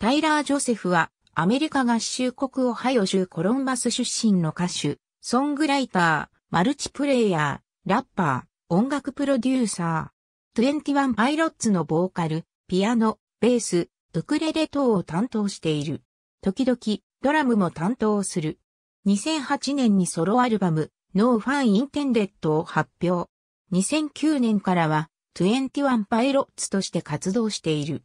タイラー・ジョセフは、アメリカ合衆国オハイオ州コロンバス出身の歌手、ソングライター、マルチプレイヤー、ラッパー、音楽プロデューサー、21パイロッツのボーカル、ピアノ、ベース、ウクレレ等を担当している。時々、ドラムも担当する。2008年にソロアルバム、ノーファン・インテン n ットを発表。2009年からは、21パイロッツとして活動している。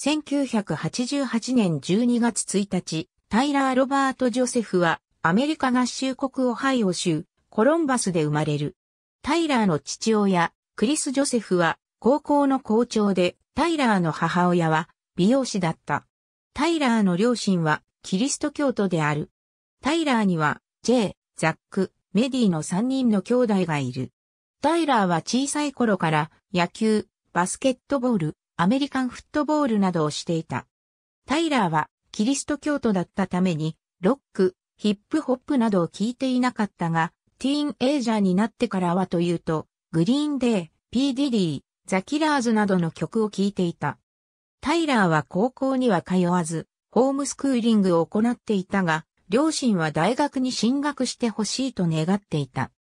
1988年12月1日、タイラー・ロバート・ジョセフは、アメリカ合衆国オハイオ州、コロンバスで生まれる。タイラーの父親、クリス・ジョセフは、高校の校長で、タイラーの母親は、美容師だった。タイラーの両親は、キリスト教徒である。タイラーには、J、ザック、メディの3人の兄弟がいる。タイラーは小さい頃から、野球、バスケットボール、アメリカンフットボールなどをしていた。タイラーはキリスト教徒だったために、ロック、ヒップホップなどを聞いていなかったが、ティーンエイジャーになってからはというと、グリーンデー、ピーディリー、ザ・キラーズなどの曲を聴いていた。タイラーは高校には通わず、ホームスクーリングを行っていたが、両親は大学に進学してほしいと願っていた。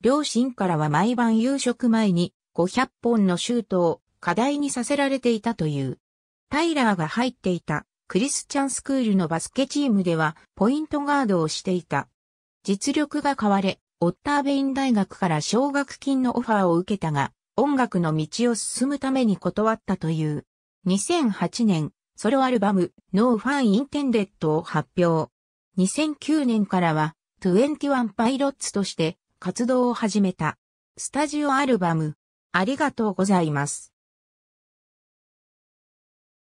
両親からは毎晩夕食前に500本のシュートを課題にさせられていたという。タイラーが入っていたクリスチャンスクールのバスケチームではポイントガードをしていた。実力が変われ、オッターベイン大学から奨学金のオファーを受けたが、音楽の道を進むために断ったという。2008年、ソロアルバム、No Fun Intended を発表。2009年からは、21パイロッツとして活動を始めた。スタジオアルバム、ありがとうございます。